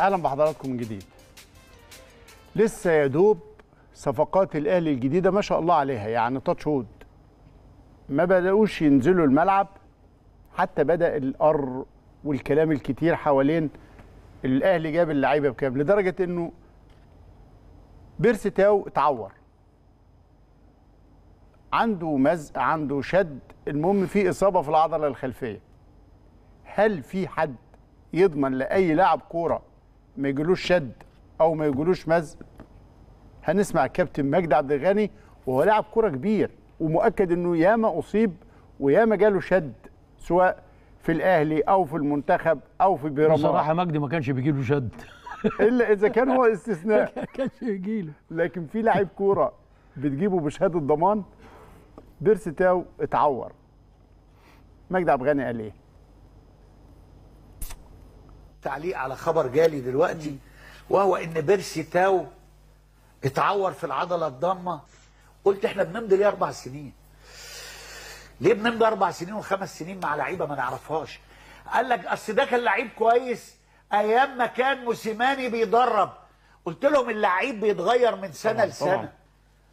اهلا بحضراتكم من جديد لسه يا دوب صفقات الاهلي الجديده ما شاء الله عليها يعني تاتش وود ما بداوش ينزلوا الملعب حتى بدا الار والكلام الكتير حوالين الاهلي جاب اللعيبه بكام لدرجه انه بيرسي تاو اتعور عنده مزق عنده شد المهم في اصابه في العضله الخلفيه هل في حد يضمن لاي لاعب كوره ما يجيلوش شد او ما يجيلوش مز هنسمع كابتن مجدي عبد الغني وهو لاعب كوره كبير ومؤكد انه ياما اصيب وياما جاله شد سواء في الاهلي او في المنتخب او في بيراميدز بصراحه مجدي ما كانش بيجيله شد الا اذا كان هو استثناء ما كانش له لكن في لاعب كوره بتجيبه بشهاده ضمان بيرسي تاو اتعور مجدي عبد الغني قال ايه تعليق على خبر جالي دلوقتي وهو ان بيرسي تاو اتعور في العضله الضامه قلت احنا بنمضي ليه اربع سنين ليه بنمضي اربع سنين وخمس سنين مع لعيبه ما نعرفهاش قال لك اصل ده كان لعيب كويس ايام ما كان موسيماني بيدرب قلت لهم اللعيب بيتغير من سنه طبعا لسنه طبعا.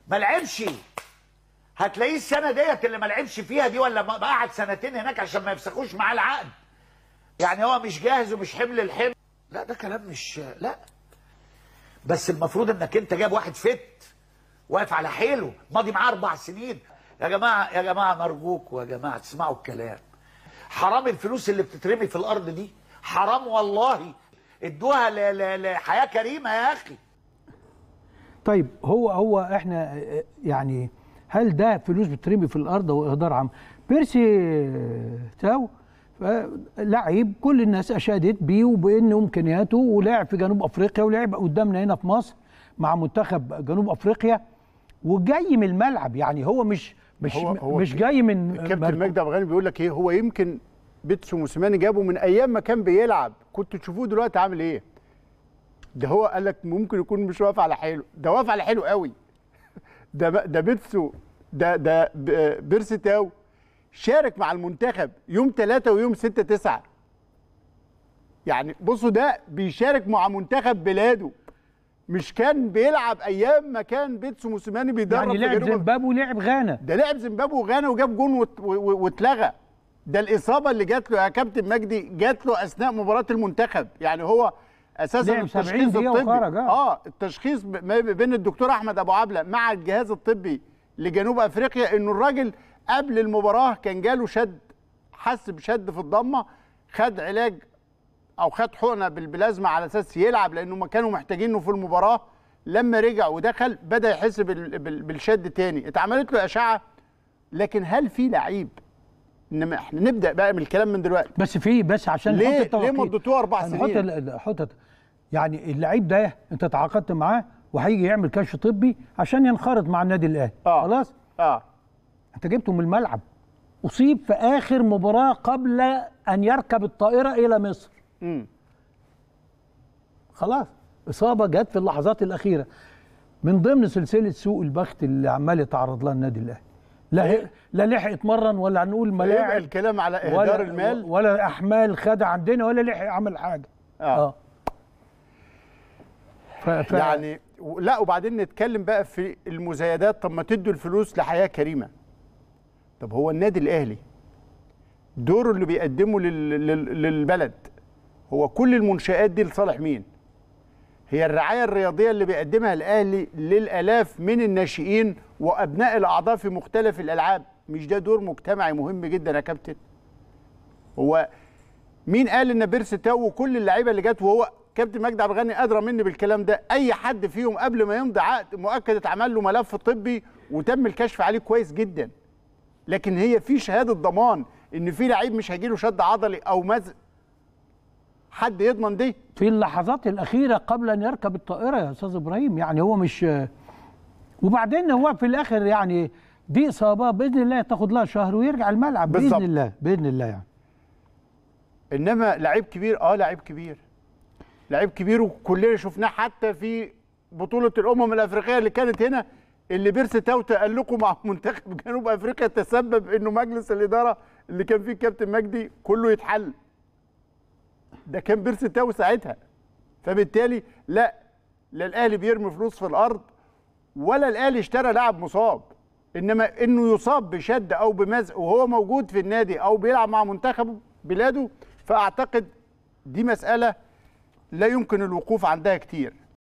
ما لعبش هتلاقيه السنه ديت اللي ما لعبش فيها دي ولا قعد سنتين هناك عشان ما يفسخوش معاه العقد يعني هو مش جاهز ومش حمل الحمل لا ده كلام مش لا بس المفروض انك انت جايب واحد فت واقف على حيله ماضي معاه اربع سنين يا جماعه يا جماعه نرجوك يا جماعه تسمعوا الكلام حرام الفلوس اللي بتترمي في الارض دي حرام والله ادوها لحياه كريمه يا اخي طيب هو هو احنا يعني هل ده فلوس بتترمي في الارض واهدار عام بيرسي تاو لعيب كل الناس اشادت بيه وبانه امكانياته ولعب في جنوب افريقيا ولعب قدامنا هنا في مصر مع منتخب جنوب افريقيا وجاي من الملعب يعني هو مش مش هو هو مش جاي من كابتن مجدي عبد الغني بيقول لك ايه هو يمكن بيتسو موسيماني جابه من ايام ما كان بيلعب كنت تشوفوه دلوقتي عامل ايه ده هو قال لك ممكن يكون مش واقف على حيله ده واقف على حيله قوي ده ده بيتسو ده ده بيرسي تاو شارك مع المنتخب يوم 3 ويوم 6 9 يعني بصوا ده بيشارك مع منتخب بلاده مش كان بيلعب ايام ما كان بيتسو موسيماني بيدرب يعني لعب زيمبابوي ولعب غانا ده لعب زيمبابوي وغانا وجاب جون واتلغى ده الاصابه اللي جات له يا كابتن مجدي جات له اثناء مباراه المنتخب يعني هو اساسا التشخيص الطبي آه. اه التشخيص بين الدكتور احمد ابو عبله مع الجهاز الطبي لجنوب افريقيا انه الراجل قبل المباراه كان جاله شد حس بشد في الضمه خد علاج او خد حقنه بالبلازما على اساس يلعب لانه ما كانوا محتاجينه في المباراه لما رجع ودخل بدا يحس بالشد تاني اتعملت له اشعه لكن هل في لعيب انما احنا نبدا بقى من الكلام من دلوقتي بس في بس عشان ليه ليه ما اربع سنين حط يعني اللعيب ده انت تعاقدت معاه وهيجي يعمل كشف طبي عشان ينخرط مع النادي الاهلي آه. خلاص اه انت جبته من الملعب اصيب في اخر مباراه قبل ان يركب الطائره الى مصر م. خلاص اصابه جت في اللحظات الاخيره من ضمن سلسله سوء البخت اللي عمال يتعرض لها النادي الاهلي لا إيه؟ لا لحق اتمرن ولا هنقول إيه ملاعب إيه الكلام على اهدار ولا المال ولا احمال خد عندنا ولا لحق عمل حاجه اه, آه. ف... ف... يعني لا وبعدين نتكلم بقى في المزايدات طب ما تدوا الفلوس لحياه كريمه طب هو النادي الاهلي دوره اللي بيقدمه للبلد هو كل المنشآت دي لصالح مين؟ هي الرعاية الرياضية اللي بيقدمها الأهلي للآلاف من الناشئين وأبناء الأعضاء في مختلف الألعاب مش ده دور مجتمعي مهم جدا يا كابتن هو مين قال ان بيرس تاو وكل اللعيبه اللي جت وهو كابتن مجدي عبد الغني ادرى مني بالكلام ده اي حد فيهم قبل ما يمضي عقد مؤكد اتعمل له ملف طبي وتم الكشف عليه كويس جدا لكن هي في شهاده ضمان ان في لعيب مش هيجيله شد عضلي او مزق حد يضمن دي في اللحظات الاخيره قبل ان يركب الطائره يا استاذ ابراهيم يعني هو مش وبعدين هو في الاخر يعني دي اصابه باذن الله تاخد لها شهر ويرجع الملعب بالزبط. باذن الله باذن الله يعني انما لعيب كبير اه لعيب كبير لعيب كبير وكلنا شفناه حتى في بطوله الامم الافريقيه اللي كانت هنا اللي بيرس تاوتا قال لكم مع منتخب جنوب افريقيا تسبب انه مجلس الاداره اللي كان فيه الكابتن مجدي كله يتحل ده كان بيرس تاو ساعتها فبالتالي لا لا الاهلي بيرمي فلوس في الارض ولا الاهلي اشترى لاعب مصاب انما انه يصاب بشد او بمزق وهو موجود في النادي او بيلعب مع منتخب بلاده فاعتقد دي مساله لا يمكن الوقوف عندها كتير